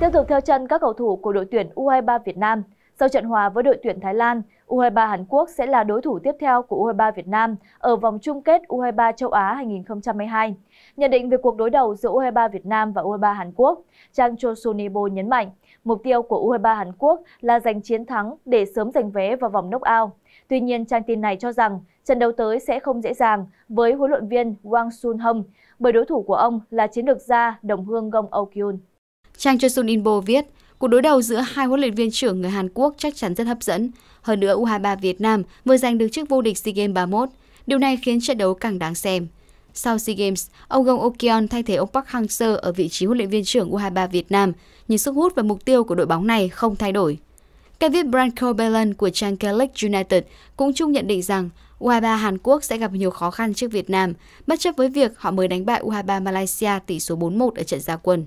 tiếp tục theo chân các cầu thủ của đội tuyển u hai mươi ba việt nam sau trận hòa với đội tuyển thái lan u hai mươi ba hàn quốc sẽ là đối thủ tiếp theo của u hai mươi ba việt nam ở vòng chung kết u hai mươi ba châu á 2022 nhận định về cuộc đối đầu giữa u hai mươi ba việt nam và u hai mươi ba hàn quốc trang cho sunibo nhấn mạnh mục tiêu của u hai mươi ba hàn quốc là giành chiến thắng để sớm giành vé vào vòng knockout tuy nhiên trang tin này cho rằng trận đấu tới sẽ không dễ dàng với huấn luyện viên wang sun hong bởi đối thủ của ông là chiến lược gia đồng hương gong oh Trang Chosun Inbo viết, cuộc đối đầu giữa hai huấn luyện viên trưởng người Hàn Quốc chắc chắn rất hấp dẫn. Hơn nữa, U23 Việt Nam vừa giành được chức vô địch SEA Games 31. Điều này khiến trận đấu càng đáng xem. Sau SEA Games, ông Gong Okion thay thế ông Park Hang-seo ở vị trí huấn luyện viên trưởng U23 Việt Nam, nhưng sức hút và mục tiêu của đội bóng này không thay đổi. viết Branco Belen của trang Celtic United cũng chung nhận định rằng U23 Hàn Quốc sẽ gặp nhiều khó khăn trước Việt Nam, bất chấp với việc họ mới đánh bại U23 Malaysia tỷ số 4-1 ở trận gia quân.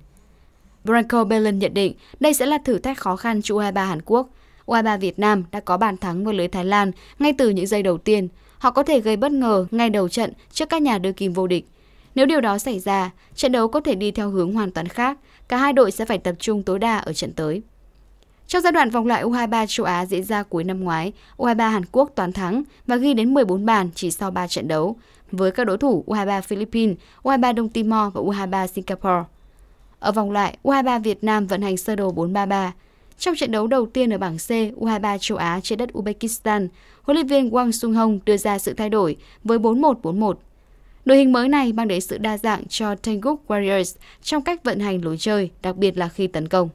Branko Belen nhận định đây sẽ là thử thách khó khăn cho U23 Hàn Quốc. U23 Việt Nam đã có bàn thắng với lưới Thái Lan ngay từ những giây đầu tiên. Họ có thể gây bất ngờ ngay đầu trận trước các nhà đưa kim vô địch. Nếu điều đó xảy ra, trận đấu có thể đi theo hướng hoàn toàn khác. Cả hai đội sẽ phải tập trung tối đa ở trận tới. Trong giai đoạn vòng loại U23 châu Á diễn ra cuối năm ngoái, U23 Hàn Quốc toàn thắng và ghi đến 14 bàn chỉ sau 3 trận đấu với các đối thủ U23 Philippines, U23 Đông Timor và U23 Singapore. Ở vòng loại, U23 Việt Nam vận hành sơ đồ 433. Trong trận đấu đầu tiên ở bảng C U23 châu Á trên đất Uzbekistan, huấn luyện viên Wang Sung Hong đưa ra sự thay đổi với 4-1-4-1. Đội hình mới này mang đến sự đa dạng cho Tangook Warriors trong cách vận hành lối chơi, đặc biệt là khi tấn công.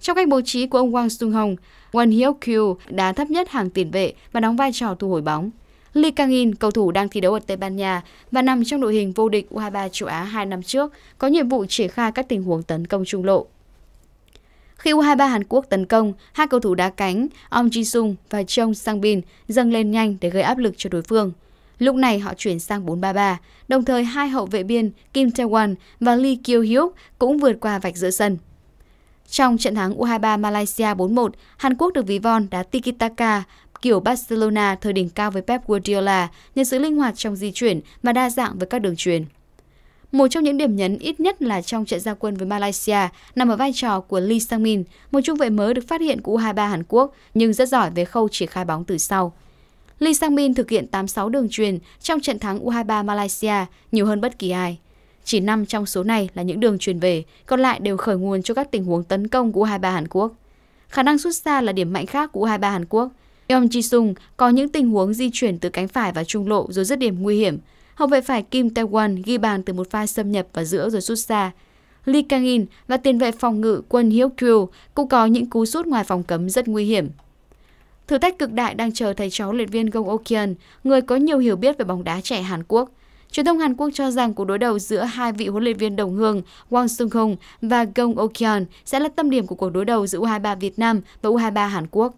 Trong cách bố trí của ông Wang Sung Hong, Won Hyuk Kyu đá thấp nhất hàng tiền vệ và đóng vai trò thu hồi bóng. Lee Kang-in, cầu thủ đang thi đấu ở Tây Ban Nha và nằm trong đội hình vô địch U23 châu Á 2 năm trước, có nhiệm vụ triển khai các tình huống tấn công trung lộ. Khi U23 Hàn Quốc tấn công, hai cầu thủ đá cánh, Ong Ji-sung và Chong Sang-bin dâng lên nhanh để gây áp lực cho đối phương. Lúc này họ chuyển sang 4-3-3, đồng thời hai hậu vệ biên Kim Tae-won và Lee Kyo-hyuk cũng vượt qua vạch giữa sân. Trong trận thắng U23 Malaysia 4-1, Hàn Quốc được ví von đá tiki-taka Kiểu Barcelona thời đỉnh cao với Pep Guardiola nhờ sự linh hoạt trong di chuyển và đa dạng với các đường truyền. Một trong những điểm nhấn ít nhất là trong trận gia quân với Malaysia nằm ở vai trò của Lee Sang-min, một trung vệ mới được phát hiện của U23 Hàn Quốc nhưng rất giỏi về khâu triển khai bóng từ sau. Lee Sang-min thực hiện 86 đường truyền trong trận thắng U23 Malaysia nhiều hơn bất kỳ ai. Chỉ 5 trong số này là những đường truyền về, còn lại đều khởi nguồn cho các tình huống tấn công của U23 Hàn Quốc. Khả năng xuất xa là điểm mạnh khác của U23 Hàn Quốc, Yong Ji Sung có những tình huống di chuyển từ cánh phải và trung lộ rồi rất điểm nguy hiểm. Hậu vệ phải Kim Tae Won ghi bàn từ một pha xâm nhập vào giữa rồi sút xa. Lee Kang In và tiền vệ phòng ngự Quân Hiếu Kyu cũng có những cú sút ngoài phòng cấm rất nguy hiểm. Thử thách cực đại đang chờ thầy cháu luyện viên Gong Okian, người có nhiều hiểu biết về bóng đá trẻ Hàn Quốc. Truyền thông Hàn Quốc cho rằng cuộc đối đầu giữa hai vị huấn luyện viên đồng hương Wang Sung Hong và Gong Okian sẽ là tâm điểm của cuộc đối đầu giữa U23 Việt Nam và U23 Hàn Quốc.